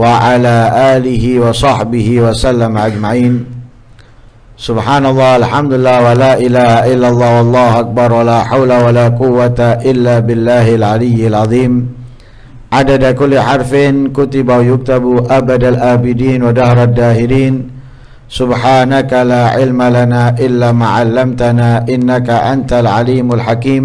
وعلى آله وصحبه وسلم أجمعين سبحان الله الحمد لله ولا إله إلا الله والله أكبر ولا حول ولا قوة إلا بالله العلي العظيم عدد كل حرف كتب ويكتب أبد الآبدين ودهر الداهرين سبحانك لا علم لنا إلا ما علمتنا إنك أنت العليم الحكيم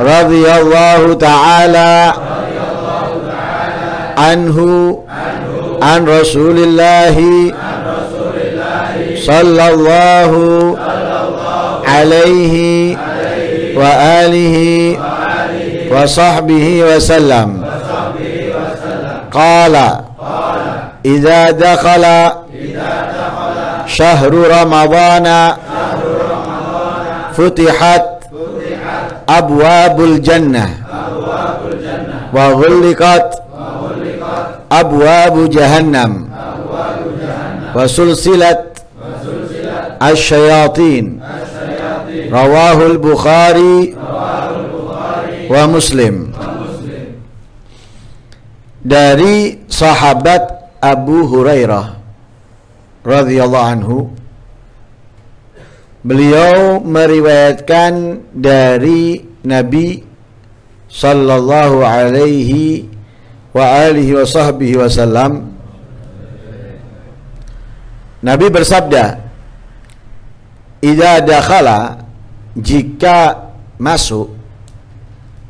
رضي الله تعالى عنه عن رسول الله صلى الله عليه وآله وصحبه وسلم قال إذا دخل شهر رمضان فتحت abwabul jannah wa ghuliqat abwabu jahannam wa sulsilat asyayatin rawahul bukhari wa muslim dari sahabat Abu Hurairah radhiyallahu anhu beliau meriwayatkan dari Nabi sallallahu alaihi wa alihi wa sahbihi wasallam Nabi bersabda Ida dakhala jika masuk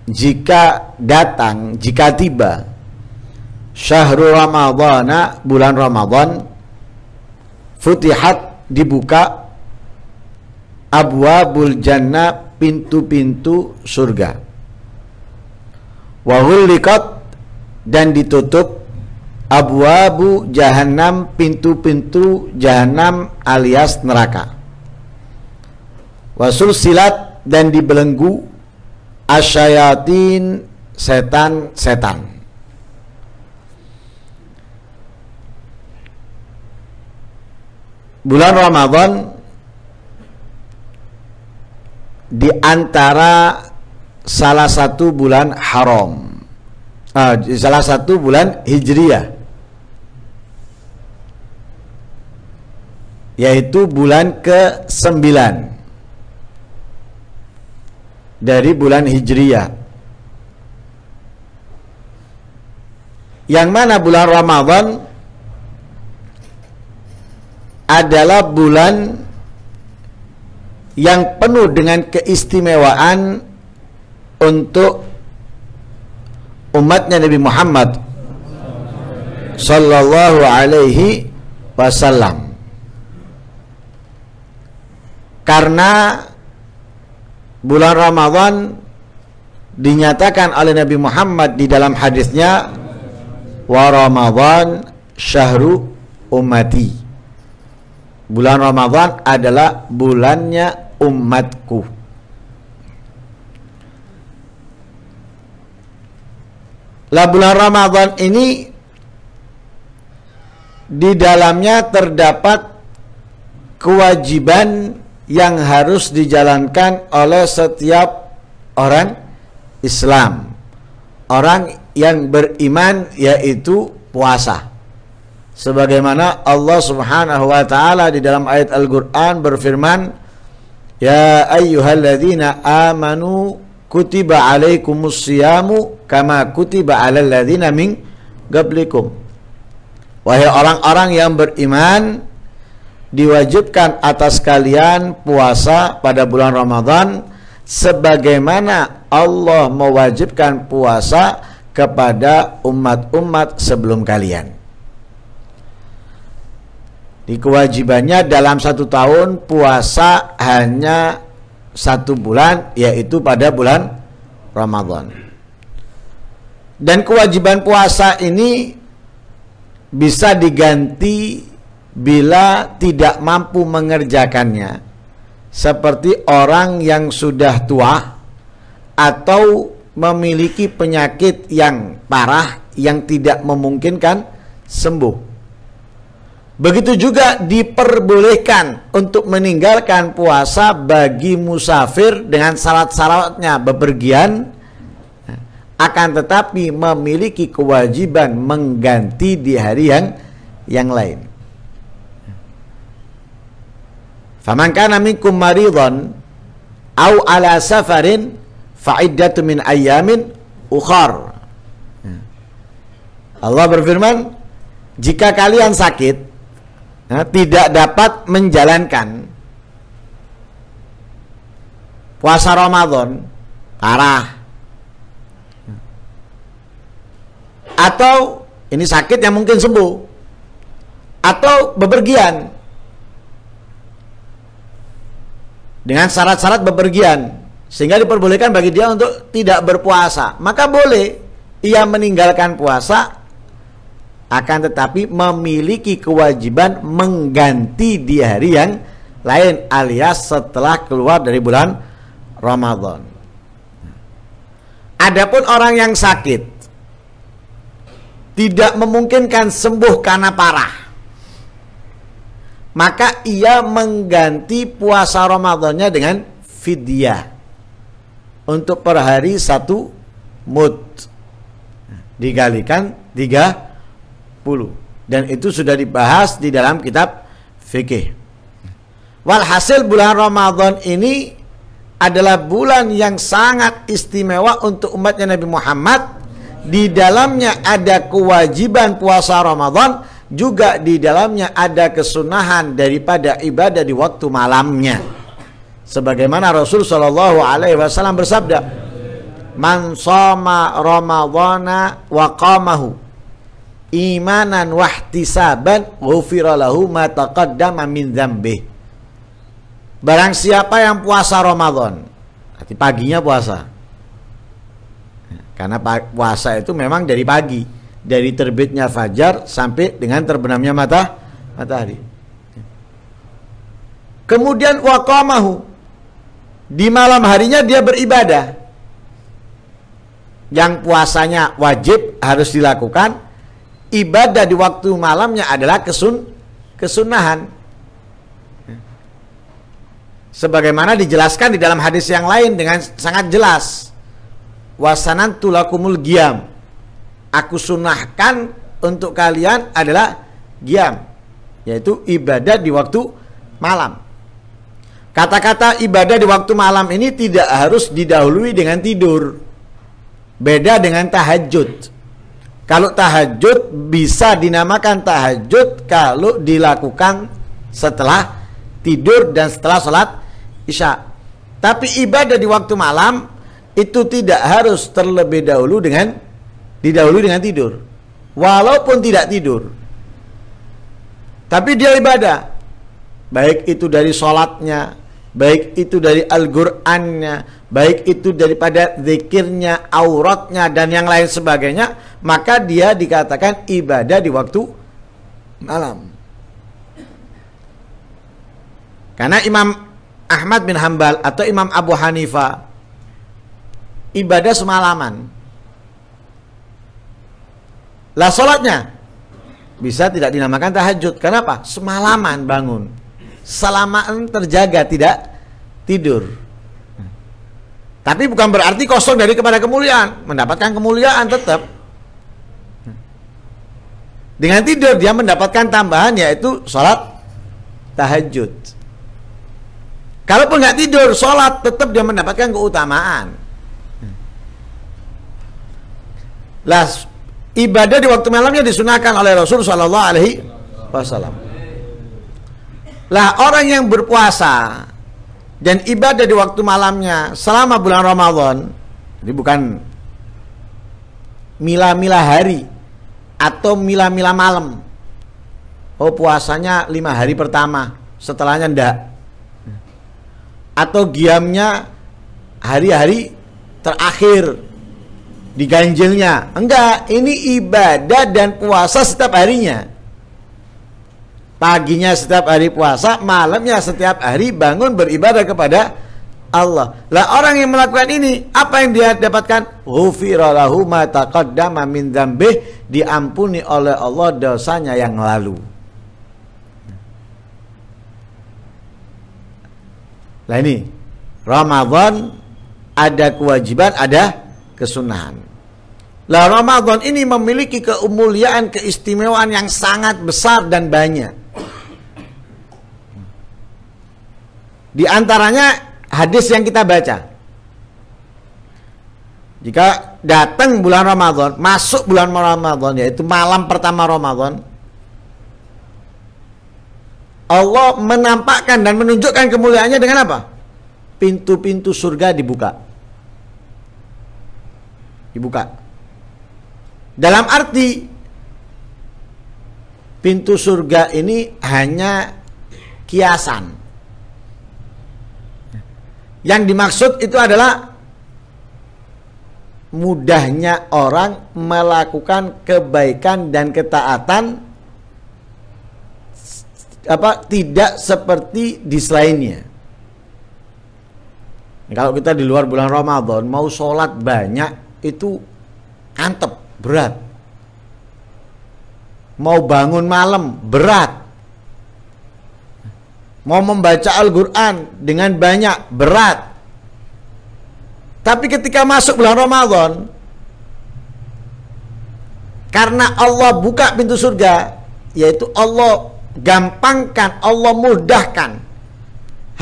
jika datang jika tiba syahrul ramadhana bulan ramadhan futihat dibuka abwabul jannah pintu-pintu surga wahul likot dan ditutup abwabu jahanam pintu-pintu jahanam alias neraka wasul silat dan dibelenggu asyayatin setan-setan bulan Ramadan di antara salah satu bulan haram. Uh, salah satu bulan Hijriah. Yaitu bulan ke sembilan dari bulan Hijriah. Yang mana bulan Ramadan adalah bulan yang penuh dengan keistimewaan untuk umatnya Nabi Muhammad sallallahu alaihi wasallam. Karena bulan Ramadan dinyatakan oleh Nabi Muhammad di dalam hadisnya wa Ramadan syahru ummati. Bulan Ramadan adalah bulannya umatku lah bulan Ramadan ini di dalamnya terdapat kewajiban yang harus dijalankan oleh setiap orang Islam orang yang beriman yaitu puasa sebagaimana Allah Subhanahu wa taala di dalam ayat Al-Qur'an berfirman Ya ayyuhalladzina amanu kutiba alaikumus siyamu kama kutiba alal ladzina min qablikum. Wahai orang-orang yang beriman, diwajibkan atas kalian puasa pada bulan Ramadan sebagaimana Allah mewajibkan puasa kepada umat-umat sebelum kalian. Di kewajibannya dalam satu tahun puasa hanya satu bulan yaitu pada bulan Ramadan. Dan kewajiban puasa ini bisa diganti bila tidak mampu mengerjakannya seperti orang yang sudah tua atau memiliki penyakit yang parah yang tidak memungkinkan sembuh. Begitu juga diperbolehkan untuk meninggalkan puasa bagi musafir dengan syarat-syaratnya bepergian akan tetapi memiliki kewajiban mengganti di hari yang yang lain. Faman kana minkum maridhan aw ala safarin fa fa'iddatu min ayamin ukhar. Hmm. Allah berfirman, jika kalian sakit nah, tidak dapat menjalankan puasa Ramadan parah atau ini sakit yang mungkin sembuh atau bepergian dengan syarat-syarat bepergian sehingga diperbolehkan bagi dia untuk tidak berpuasa maka boleh ia meninggalkan puasa akan tetapi memiliki kewajiban mengganti di hari yang lain alias setelah keluar dari bulan Ramadan. Adapun orang yang sakit tidak memungkinkan sembuh karena parah. Maka ia mengganti puasa Ramadannya dengan fidyah untuk per hari satu mut digalikan tiga dan itu sudah dibahas di dalam kitab fikih. Walhasil bulan Ramadan ini adalah bulan yang sangat istimewa untuk umatnya Nabi Muhammad. Di dalamnya ada kewajiban puasa Ramadan, juga di dalamnya ada kesunahan daripada ibadah di waktu malamnya. Sebagaimana Rasul Shallallahu Alaihi Wasallam bersabda, "Man soma Ramadana wa qamahu imanan wahtisaban saban lahu ma taqaddama min dzambih. Barang siapa yang puasa Ramadan, nanti paginya puasa. Karena puasa itu memang dari pagi, dari terbitnya fajar sampai dengan terbenamnya mata matahari. Kemudian waqamahu di malam harinya dia beribadah. Yang puasanya wajib harus dilakukan, ibadah di waktu malamnya adalah kesun kesunahan. Sebagaimana dijelaskan di dalam hadis yang lain dengan sangat jelas. Wasanan tulakumul giam. Aku sunahkan untuk kalian adalah giam. Yaitu ibadah di waktu malam. Kata-kata ibadah di waktu malam ini tidak harus didahului dengan tidur. Beda dengan tahajud. Kalau tahajud bisa dinamakan tahajud kalau dilakukan setelah tidur dan setelah sholat isya. Tapi ibadah di waktu malam itu tidak harus terlebih dahulu dengan didahului dengan tidur. Walaupun tidak tidur. Tapi dia ibadah. Baik itu dari sholatnya, baik itu dari Al-Qur'annya, baik itu daripada zikirnya, auratnya dan yang lain sebagainya, maka dia dikatakan ibadah di waktu malam. Karena Imam Ahmad bin Hambal atau Imam Abu Hanifa ibadah semalaman. Lah solatnya bisa tidak dinamakan tahajud. Kenapa? Semalaman bangun selama terjaga tidak tidur. Tapi bukan berarti kosong dari kepada kemuliaan. Mendapatkan kemuliaan tetap. Dengan tidur dia mendapatkan tambahan yaitu sholat tahajud. Kalaupun nggak tidur, sholat tetap dia mendapatkan keutamaan. Las ibadah di waktu malamnya disunahkan oleh Rasul Shallallahu Alaihi Wasallam. Lah orang yang berpuasa dan ibadah di waktu malamnya selama bulan Ramadan, ini bukan mila-mila hari atau mila-mila malam. Oh puasanya lima hari pertama, setelahnya ndak. Atau giamnya hari-hari terakhir diganjilnya. Enggak, ini ibadah dan puasa setiap harinya. Paginya setiap hari puasa, malamnya setiap hari bangun beribadah kepada Allah. Lah orang yang melakukan ini, apa yang dia dapatkan? Ghufiralahu ma taqaddama min dzambih, diampuni oleh Allah dosanya yang lalu. Lah ini Ramadan ada kewajiban, ada kesunahan. Lah Ramadan ini memiliki keumuliaan, keistimewaan yang sangat besar dan banyak. Di antaranya hadis yang kita baca. Jika datang bulan Ramadan, masuk bulan Ramadan yaitu malam pertama Ramadan, Allah menampakkan dan menunjukkan kemuliaannya dengan apa? Pintu-pintu surga dibuka. Dibuka. Dalam arti pintu surga ini hanya kiasan. Yang dimaksud itu adalah mudahnya orang melakukan kebaikan dan ketaatan apa tidak seperti di selainnya. Kalau kita di luar bulan Ramadan mau sholat banyak itu antep berat. Mau bangun malam berat mau membaca Al-Quran dengan banyak berat tapi ketika masuk bulan Ramadan karena Allah buka pintu surga yaitu Allah gampangkan Allah mudahkan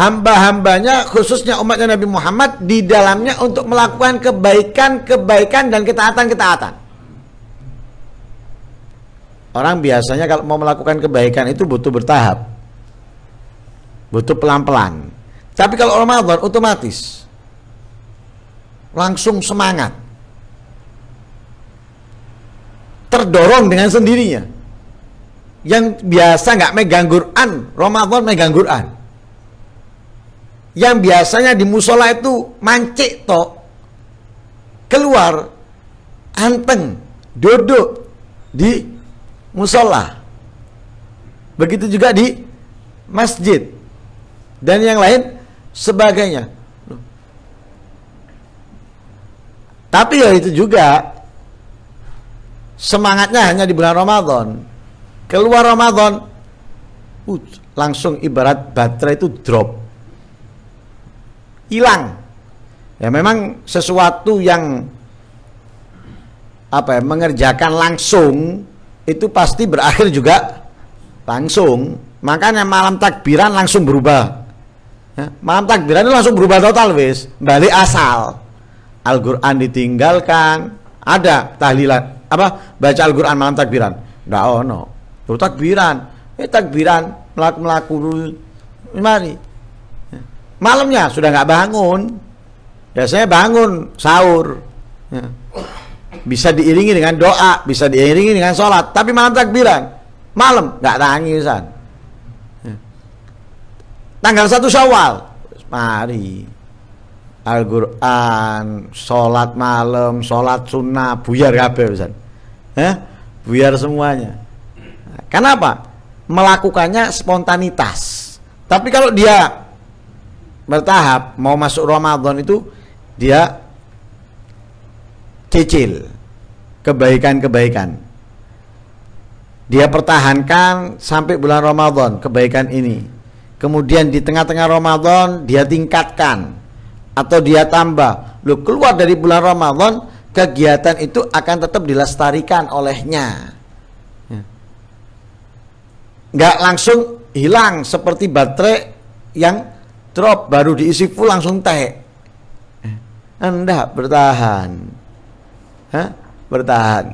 hamba-hambanya khususnya umatnya Nabi Muhammad di dalamnya untuk melakukan kebaikan-kebaikan dan ketaatan-ketaatan Orang biasanya kalau mau melakukan kebaikan itu butuh bertahap butuh pelan-pelan. Tapi kalau Ramadan otomatis langsung semangat. Terdorong dengan sendirinya. Yang biasa nggak megang Quran, Ramadan megang Quran. Yang biasanya di musola itu mancik to, keluar anteng duduk di musola. Begitu juga di masjid dan yang lain sebagainya. Tapi ya itu juga semangatnya hanya di bulan Ramadan. Keluar Ramadan uh, langsung ibarat baterai itu drop. Hilang. Ya memang sesuatu yang apa ya, mengerjakan langsung itu pasti berakhir juga langsung. Makanya malam takbiran langsung berubah ya, malam takbiran langsung berubah total wis balik asal Al-Quran ditinggalkan ada tahlilan apa baca Al-Quran malam takbiran ndak ono Tuh takbiran eh takbiran melaku melaku mari ya. malamnya sudah nggak bangun biasanya bangun sahur ya. bisa diiringi dengan doa bisa diiringi dengan sholat tapi malam takbiran malam nggak tangisan tanggal satu Syawal. Mari. Al-Qur'an, salat malam, sholat sunnah, buyar kabeh pisan. buyar semuanya. Kenapa? Melakukannya spontanitas. Tapi kalau dia bertahap mau masuk Ramadan itu dia cicil kebaikan-kebaikan. Dia pertahankan sampai bulan Ramadan kebaikan ini kemudian di tengah-tengah Ramadan dia tingkatkan atau dia tambah lu keluar dari bulan Ramadan kegiatan itu akan tetap dilestarikan olehnya ya. nggak langsung hilang seperti baterai yang drop baru diisi full langsung teh anda ya. bertahan Hah? bertahan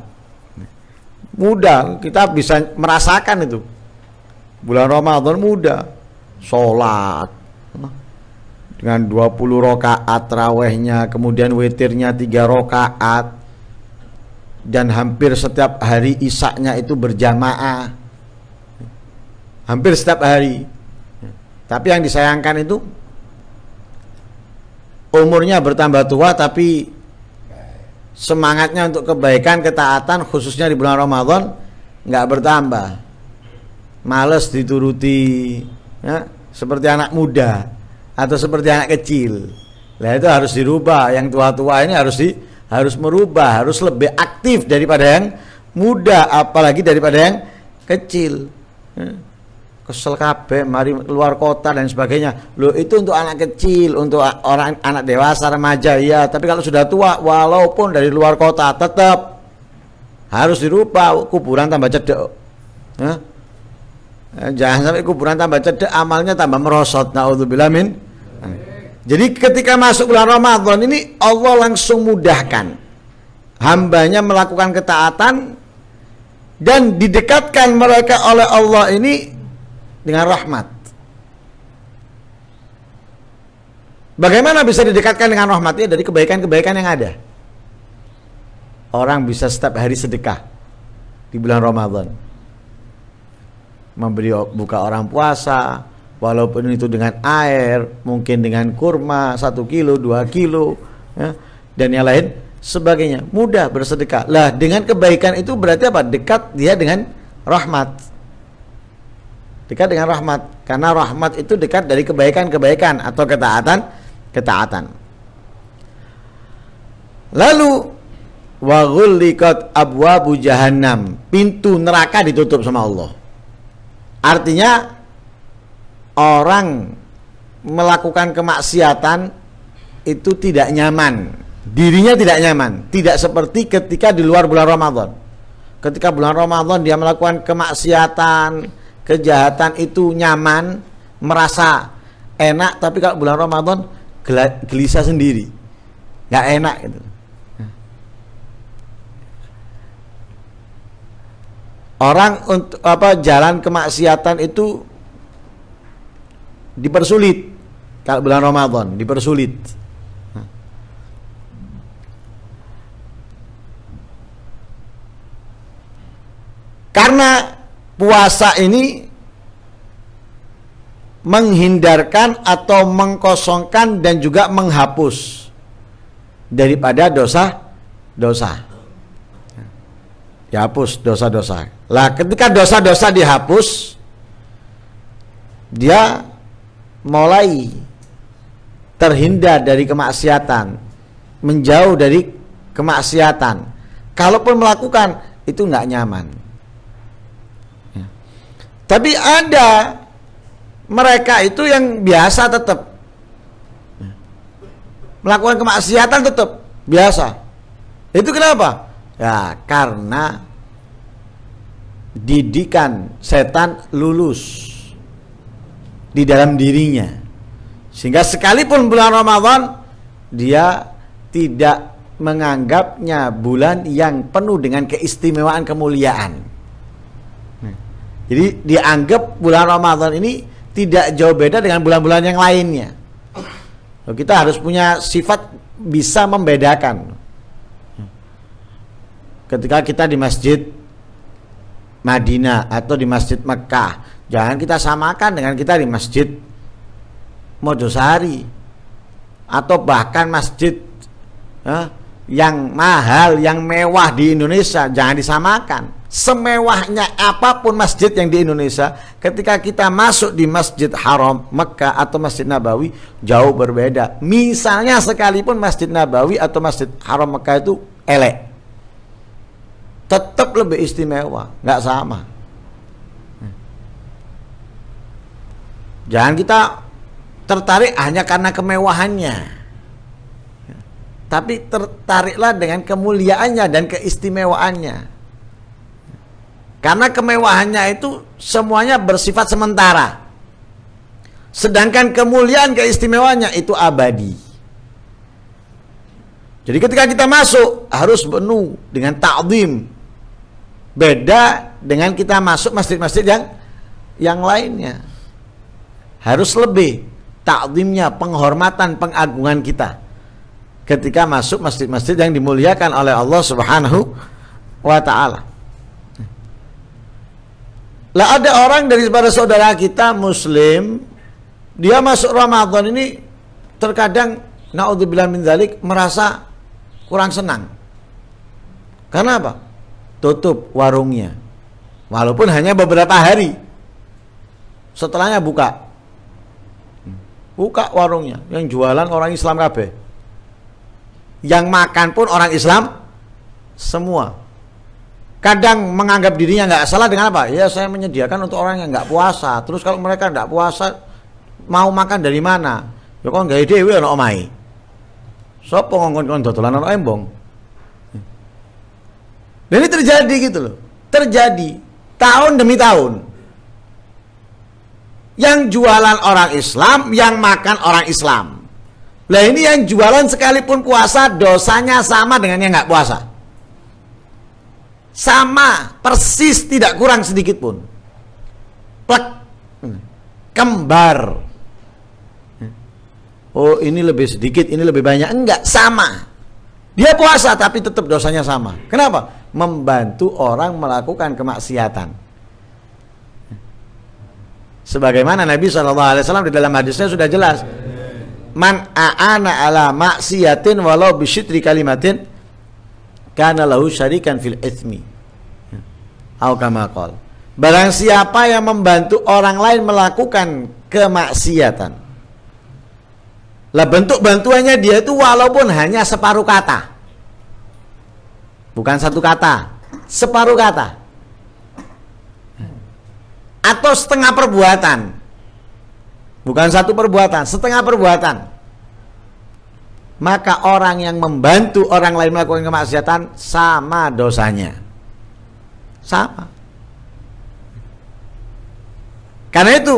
mudah kita bisa merasakan itu bulan Ramadan mudah sholat dengan 20 rokaat rawehnya kemudian witirnya 3 rokaat dan hampir setiap hari isaknya itu berjamaah hampir setiap hari tapi yang disayangkan itu umurnya bertambah tua tapi semangatnya untuk kebaikan ketaatan khususnya di bulan Ramadan nggak bertambah males dituruti ya, seperti anak muda atau seperti anak kecil. Nah itu harus dirubah. Yang tua-tua ini harus di harus merubah, harus lebih aktif daripada yang muda, apalagi daripada yang kecil. Ya, kesel kabeh, mari keluar kota dan sebagainya. Loh itu untuk anak kecil, untuk orang anak dewasa, remaja ya. Tapi kalau sudah tua, walaupun dari luar kota tetap harus dirubah kuburan tambah cedek. Ya Eh, jangan sampai kuburan tambah cedek, amalnya tambah merosot. Na'udzubillah min. Jadi ketika masuk bulan Ramadan ini Allah langsung mudahkan hambanya melakukan ketaatan dan didekatkan mereka oleh Allah ini dengan rahmat. Bagaimana bisa didekatkan dengan rahmatnya dari kebaikan-kebaikan yang ada? Orang bisa setiap hari sedekah di bulan Ramadan memberi buka orang puasa walaupun itu dengan air mungkin dengan kurma satu kilo dua kilo ya, dan yang lain sebagainya mudah bersedekah lah dengan kebaikan itu berarti apa dekat dia dengan rahmat dekat dengan rahmat karena rahmat itu dekat dari kebaikan-kebaikan atau ketaatan ketaatan lalu wa ghulliqat abwabu jahanam, pintu neraka ditutup sama Allah Artinya orang melakukan kemaksiatan itu tidak nyaman. Dirinya tidak nyaman, tidak seperti ketika di luar bulan Ramadan. Ketika bulan Ramadan dia melakukan kemaksiatan, kejahatan itu nyaman, merasa enak, tapi kalau bulan Ramadan gelisah sendiri. nggak enak gitu. orang untuk apa jalan kemaksiatan itu dipersulit kalau bulan Ramadan dipersulit karena puasa ini menghindarkan atau mengkosongkan dan juga menghapus daripada dosa dosa dihapus dosa-dosa lah ketika dosa-dosa dihapus dia mulai terhindar dari kemaksiatan, menjauh dari kemaksiatan. Kalaupun melakukan itu nggak nyaman. Ya. Tapi ada mereka itu yang biasa tetap ya. melakukan kemaksiatan tetap biasa. Itu kenapa? Ya karena didikan setan lulus di dalam dirinya. Sehingga sekalipun bulan Ramadan dia tidak menganggapnya bulan yang penuh dengan keistimewaan kemuliaan. Nah, jadi dianggap bulan Ramadan ini tidak jauh beda dengan bulan-bulan yang lainnya. Kita harus punya sifat bisa membedakan. Nah, ketika kita di masjid Madinah atau di Masjid Mekah. Jangan kita samakan dengan kita di Masjid Mojosari atau bahkan masjid eh, yang mahal, yang mewah di Indonesia jangan disamakan. Semewahnya apapun masjid yang di Indonesia, ketika kita masuk di Masjid Haram Mekah atau Masjid Nabawi jauh berbeda. Misalnya sekalipun Masjid Nabawi atau Masjid Haram Mekah itu elek tetap lebih istimewa, nggak sama. Jangan kita tertarik hanya karena kemewahannya, tapi tertariklah dengan kemuliaannya dan keistimewaannya. Karena kemewahannya itu semuanya bersifat sementara. Sedangkan kemuliaan keistimewaannya itu abadi. Jadi ketika kita masuk harus penuh dengan ta'zim, Beda dengan kita masuk masjid-masjid yang yang lainnya. Harus lebih takzimnya, penghormatan, pengagungan kita ketika masuk masjid-masjid yang dimuliakan oleh Allah Subhanahu wa taala. Lah ada orang dari saudara kita muslim dia masuk Ramadan ini terkadang naudzubillah min zalik merasa kurang senang. Karena apa? tutup warungnya. Walaupun hanya beberapa hari. Setelahnya buka. Buka warungnya. Yang jualan orang Islam kabe Yang makan pun orang Islam semua. Kadang menganggap dirinya nggak salah dengan apa? Ya saya menyediakan untuk orang yang nggak puasa. Terus kalau mereka nggak puasa mau makan dari mana? Ya kok nggak ide, ono omai. Sopo ngongkon-ngongkon dodolan orang embong. Dan ini terjadi gitu loh. Terjadi tahun demi tahun. Yang jualan orang Islam, yang makan orang Islam. Lah ini yang jualan sekalipun puasa dosanya sama dengan yang nggak puasa. Sama, persis tidak kurang sedikit pun. Plek. Kembar. Oh, ini lebih sedikit, ini lebih banyak. Enggak, sama. Dia puasa tapi tetap dosanya sama. Kenapa? Membantu orang melakukan kemaksiatan. Sebagaimana Nabi SAW di dalam hadisnya sudah jelas. Man a'ana ala maksiatin walau bisyitri kalimatin karena lahu syarikan fil ithmi. Barang siapa yang membantu orang lain melakukan kemaksiatan lah bentuk bantuannya dia itu walaupun hanya separuh kata. Bukan satu kata, separuh kata. Atau setengah perbuatan. Bukan satu perbuatan, setengah perbuatan. Maka orang yang membantu orang lain melakukan kemaksiatan sama dosanya. Sama. Karena itu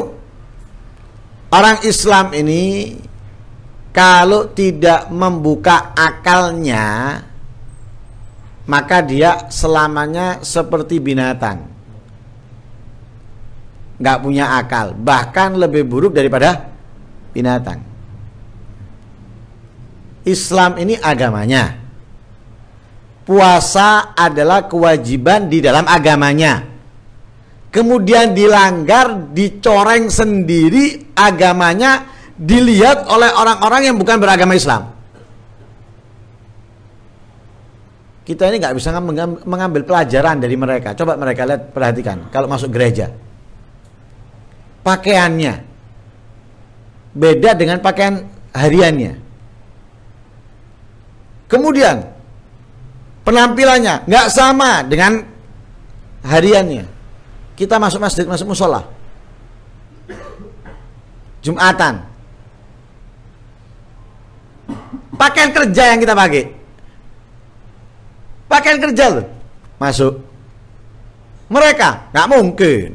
orang Islam ini kalau tidak membuka akalnya maka dia selamanya seperti binatang nggak punya akal bahkan lebih buruk daripada binatang Islam ini agamanya puasa adalah kewajiban di dalam agamanya kemudian dilanggar dicoreng sendiri agamanya dilihat oleh orang-orang yang bukan beragama Islam. Kita ini nggak bisa mengambil pelajaran dari mereka. Coba mereka lihat, perhatikan. Kalau masuk gereja, pakaiannya beda dengan pakaian hariannya. Kemudian penampilannya nggak sama dengan hariannya. Kita masuk masjid, masuk musola, jumatan, Pakaian kerja yang kita pakai. Pakaian kerja loh. Masuk. Mereka nggak mungkin.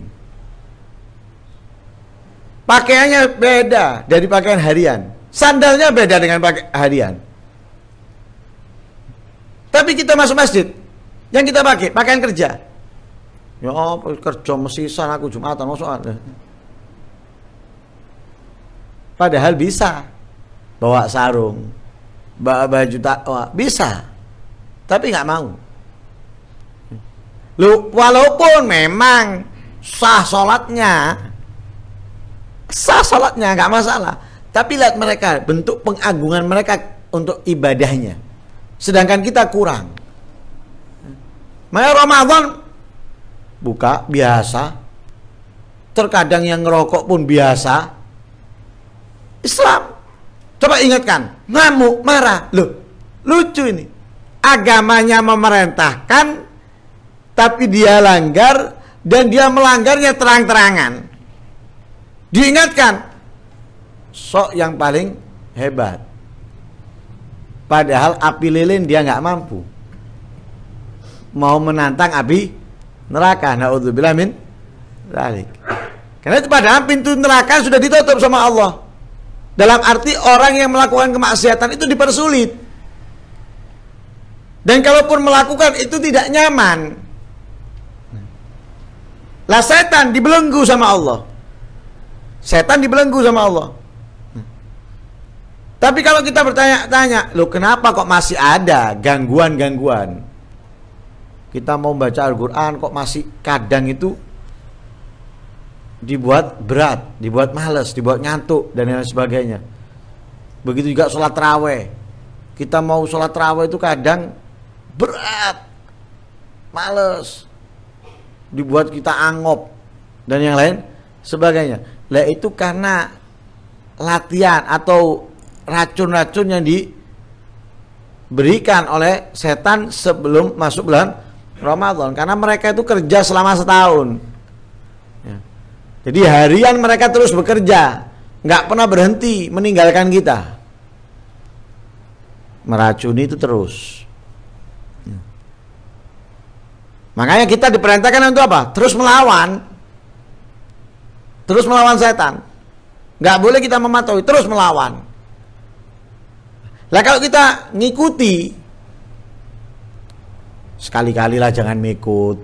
Pakaiannya beda dari pakaian harian. Sandalnya beda dengan pakai harian. Tapi kita masuk masjid, yang kita pakai pakaian kerja. Ya apa kerja mesisan aku Jumatan masuk Padahal bisa bawa sarung baju takwa bisa tapi nggak mau Lu, walaupun memang sah sholatnya sah sholatnya nggak masalah tapi lihat mereka bentuk pengagungan mereka untuk ibadahnya sedangkan kita kurang mayor Ramadan buka biasa terkadang yang ngerokok pun biasa Islam Coba ingatkan, ngamuk, marah. Loh, lucu ini. Agamanya memerintahkan, tapi dia langgar, dan dia melanggarnya terang-terangan. Diingatkan, sok yang paling hebat. Padahal api lilin dia nggak mampu. Mau menantang api neraka. Naudzubillah min Karena itu padahal pintu neraka sudah ditutup sama Allah. Dalam arti orang yang melakukan kemaksiatan itu dipersulit. Dan kalaupun melakukan itu tidak nyaman. Lah setan dibelenggu sama Allah. Setan dibelenggu sama Allah. Tapi kalau kita bertanya-tanya, lo kenapa kok masih ada gangguan-gangguan? Kita mau baca Al-Quran kok masih kadang itu dibuat berat, dibuat males, dibuat ngantuk dan lain sebagainya. Begitu juga sholat raweh. Kita mau sholat raweh itu kadang berat, males, dibuat kita angop dan yang lain sebagainya. Lah itu karena latihan atau racun-racun yang diberikan oleh setan sebelum masuk bulan Ramadan karena mereka itu kerja selama setahun jadi harian mereka terus bekerja, nggak pernah berhenti meninggalkan kita. Meracuni itu terus. Ya. Makanya kita diperintahkan untuk apa? Terus melawan. Terus melawan setan. Nggak boleh kita mematuhi, terus melawan. Lah kalau kita ngikuti sekali-kalilah jangan mengikut.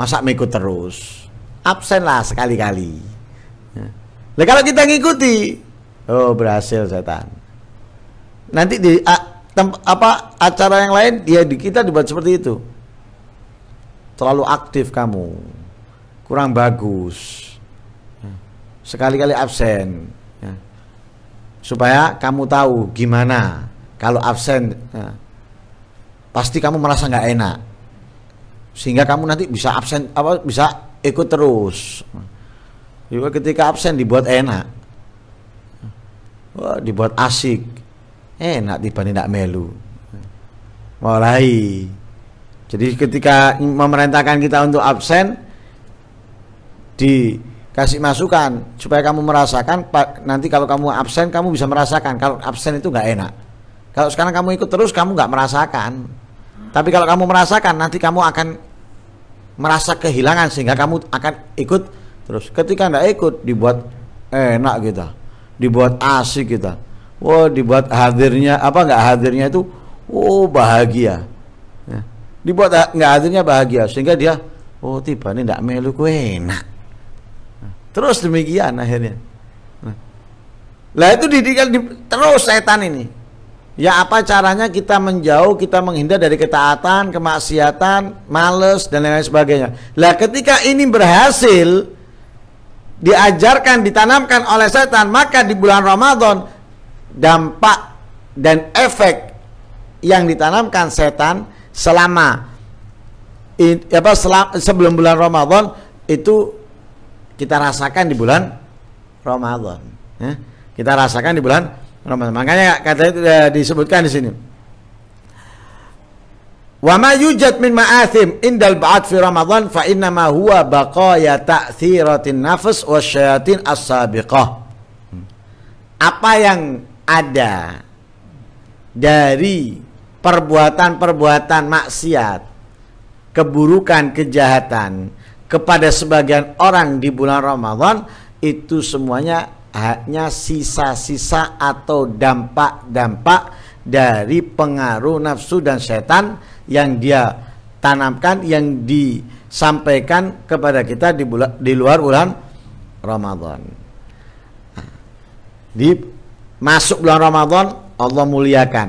Masa mengikut terus? absen lah sekali-kali. Nah, kalau kita ngikuti, oh berhasil setan. Nanti di a, tem, apa acara yang lain ya di, kita dibuat seperti itu. Terlalu aktif kamu, kurang bagus, ya. sekali-kali absen, ya. supaya kamu tahu gimana kalau absen. pasti kamu merasa nggak enak sehingga kamu nanti bisa absen apa bisa ikut terus juga ketika absen dibuat enak Wah, dibuat asik enak tiba tidak melu mulai jadi ketika memerintahkan kita untuk absen dikasih masukan supaya kamu merasakan nanti kalau kamu absen kamu bisa merasakan kalau absen itu nggak enak kalau sekarang kamu ikut terus kamu nggak merasakan tapi kalau kamu merasakan nanti kamu akan merasa kehilangan sehingga kamu akan ikut terus. Ketika anda ikut dibuat enak kita, dibuat asik kita. Wah, dibuat hadirnya apa nggak hadirnya itu, oh bahagia. Ya. Dibuat nggak hadirnya bahagia sehingga dia, oh tiba ini tidak melu kue enak. terus demikian akhirnya. Nah. lah itu didikan di, terus setan ini Ya apa caranya kita menjauh, kita menghindar dari ketaatan, kemaksiatan, males dan lain-lain sebagainya. Lah ketika ini berhasil diajarkan, ditanamkan oleh setan, maka di bulan Ramadan dampak dan efek yang ditanamkan setan selama apa selam, sebelum bulan Ramadan itu kita rasakan di bulan Ramadan. Ya, kita rasakan di bulan Ramadan. Makanya kata itu eh, disebutkan di sini. Wa ma yujad min ma'athim indal ba'd fi Ramadan fa inna ma huwa baqaya ta'thiratin nafs wasyayatin as-sabiqah. Apa yang ada dari perbuatan-perbuatan maksiat, keburukan, kejahatan kepada sebagian orang di bulan Ramadan itu semuanya hanya sisa-sisa atau dampak-dampak dari pengaruh nafsu dan setan yang dia tanamkan yang disampaikan kepada kita di, bulan, di luar bulan Ramadan. Nah, di masuk bulan Ramadan Allah muliakan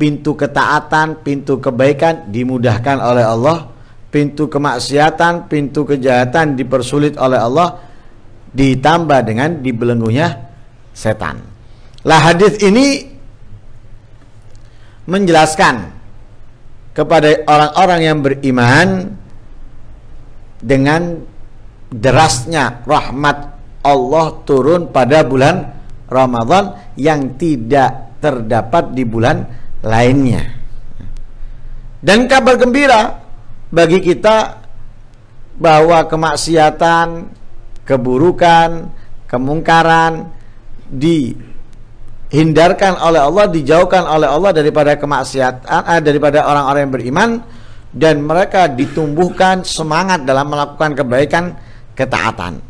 pintu ketaatan, pintu kebaikan dimudahkan oleh Allah, pintu kemaksiatan, pintu kejahatan dipersulit oleh Allah ditambah dengan dibelenggunya setan. Lah hadis ini menjelaskan kepada orang-orang yang beriman dengan derasnya rahmat Allah turun pada bulan Ramadan yang tidak terdapat di bulan lainnya. Dan kabar gembira bagi kita bahwa kemaksiatan keburukan, kemungkaran dihindarkan oleh Allah, dijauhkan oleh Allah daripada kemaksiatan, eh, daripada orang-orang yang beriman dan mereka ditumbuhkan semangat dalam melakukan kebaikan, ketaatan.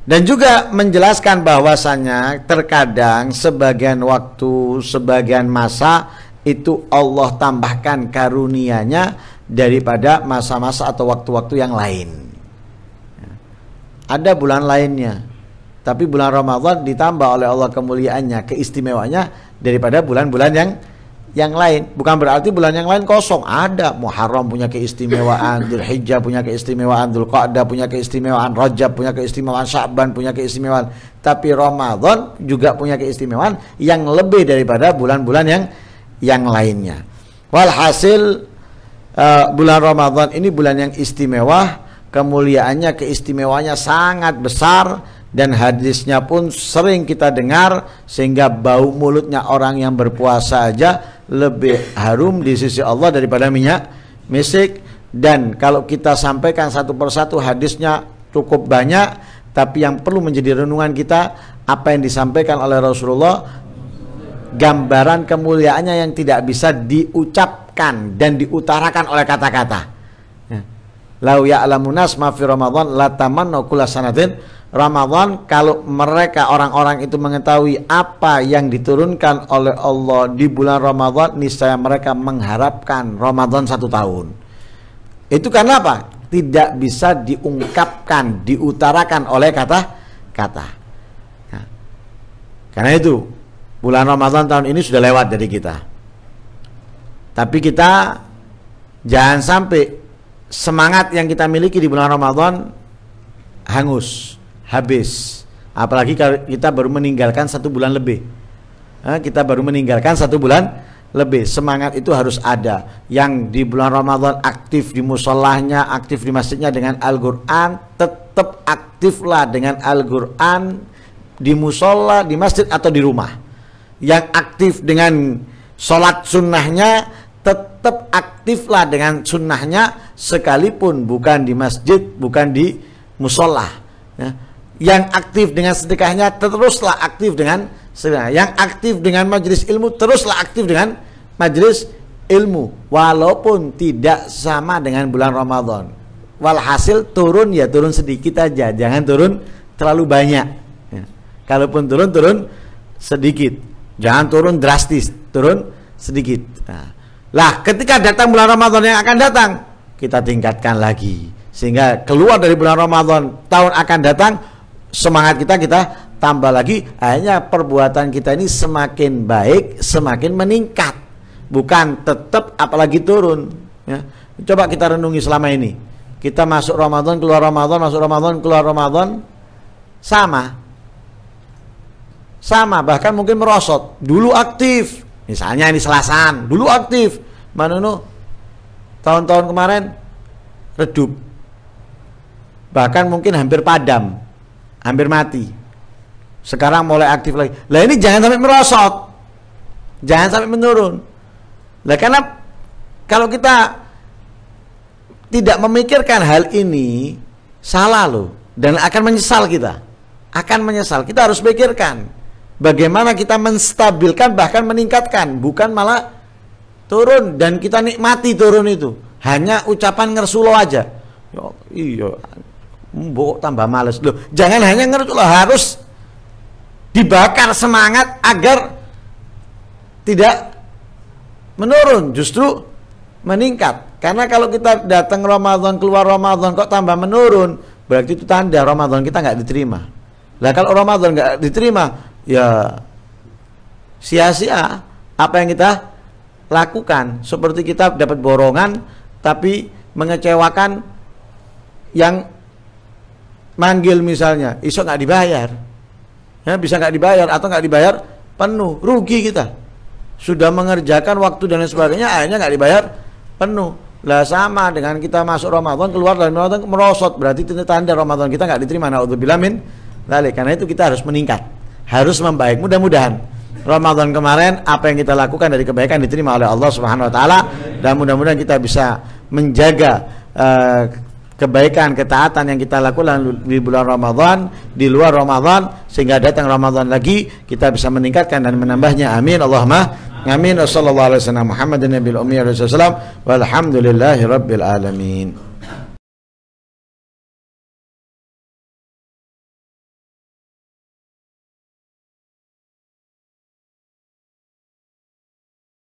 Dan juga menjelaskan bahwasannya terkadang sebagian waktu, sebagian masa itu Allah tambahkan karunianya daripada masa-masa atau waktu-waktu yang lain ada bulan lainnya. Tapi bulan Ramadan ditambah oleh Allah kemuliaannya, keistimewanya daripada bulan-bulan yang yang lain. Bukan berarti bulan yang lain kosong. Ada Muharram punya keistimewaan, Dzulhijjah punya keistimewaan, Dzulqa'dah punya keistimewaan, Rajab punya keistimewaan, Sya'ban punya keistimewaan. Tapi Ramadan juga punya keistimewaan yang lebih daripada bulan-bulan yang yang lainnya. Walhasil uh, bulan Ramadan ini bulan yang istimewa kemuliaannya, keistimewaannya sangat besar dan hadisnya pun sering kita dengar sehingga bau mulutnya orang yang berpuasa aja lebih harum di sisi Allah daripada minyak misik dan kalau kita sampaikan satu persatu hadisnya cukup banyak tapi yang perlu menjadi renungan kita apa yang disampaikan oleh Rasulullah gambaran kemuliaannya yang tidak bisa diucapkan dan diutarakan oleh kata-kata lau ya'lamu nas ma fi Ramadhan latamanna kula sanadin Ramadan kalau mereka orang-orang itu mengetahui apa yang diturunkan oleh Allah di bulan Ramadan niscaya mereka mengharapkan Ramadan satu tahun itu karena apa? tidak bisa diungkapkan diutarakan oleh kata-kata nah, karena itu bulan Ramadan tahun ini sudah lewat dari kita tapi kita jangan sampai semangat yang kita miliki di bulan Ramadan hangus, habis. Apalagi kalau kita baru meninggalkan satu bulan lebih. Eh, kita baru meninggalkan satu bulan lebih. Semangat itu harus ada. Yang di bulan Ramadan aktif di musolahnya, aktif di masjidnya dengan Al-Quran, tetap aktiflah dengan Al-Quran di musola, di masjid atau di rumah. Yang aktif dengan sholat sunnahnya, tetap aktiflah dengan sunnahnya sekalipun bukan di masjid, bukan di musola. Ya. Yang aktif dengan sedekahnya teruslah aktif dengan sedekah. Yang aktif dengan majelis ilmu teruslah aktif dengan majelis ilmu walaupun tidak sama dengan bulan Ramadan. Walhasil turun ya turun sedikit aja, jangan turun terlalu banyak. Ya. Kalaupun turun turun sedikit, jangan turun drastis, turun sedikit. Nah, lah, ketika datang bulan Ramadan yang akan datang, kita tingkatkan lagi sehingga keluar dari bulan Ramadan tahun akan datang semangat kita kita tambah lagi akhirnya perbuatan kita ini semakin baik semakin meningkat bukan tetap apalagi turun ya. coba kita renungi selama ini kita masuk Ramadan keluar Ramadan masuk Ramadan keluar Ramadan sama sama bahkan mungkin merosot dulu aktif Misalnya ini Selasan, dulu aktif. Manono tahun-tahun kemarin redup. Bahkan mungkin hampir padam, hampir mati. Sekarang mulai aktif lagi. Lah ini jangan sampai merosot. Jangan sampai menurun. Lah karena kalau kita tidak memikirkan hal ini salah loh dan akan menyesal kita. Akan menyesal. Kita harus pikirkan. Bagaimana kita menstabilkan bahkan meningkatkan, bukan malah turun dan kita nikmati turun itu. Hanya ucapan ngersulo aja. Yo, ya, iya, mbok tambah males loh. Jangan hanya ngersulo, harus dibakar semangat agar tidak menurun, justru meningkat. Karena kalau kita datang Ramadan, keluar Ramadan kok tambah menurun, berarti itu tanda Ramadan kita nggak diterima. Lah kalau Ramadan nggak diterima, ya sia-sia apa yang kita lakukan seperti kita dapat borongan tapi mengecewakan yang manggil misalnya iso nggak dibayar ya, bisa nggak dibayar atau nggak dibayar penuh rugi kita sudah mengerjakan waktu dan lain sebagainya akhirnya nggak dibayar penuh lah sama dengan kita masuk Ramadan keluar dari Ramadan merosot berarti tanda Ramadan kita nggak diterima untuk bilamin Lali, karena itu kita harus meningkat harus membaik. Mudah-mudahan Ramadan kemarin apa yang kita lakukan dari kebaikan diterima oleh Allah Subhanahu wa taala dan mudah-mudahan kita bisa menjaga uh, kebaikan, ketaatan yang kita lakukan di bulan Ramadan, di luar Ramadan sehingga datang Ramadan lagi kita bisa meningkatkan dan menambahnya. Amin. Allahumma amin. Wassallallahu alaihi wasallam Muhammadin ummi alaihi wasallam rabbil alamin.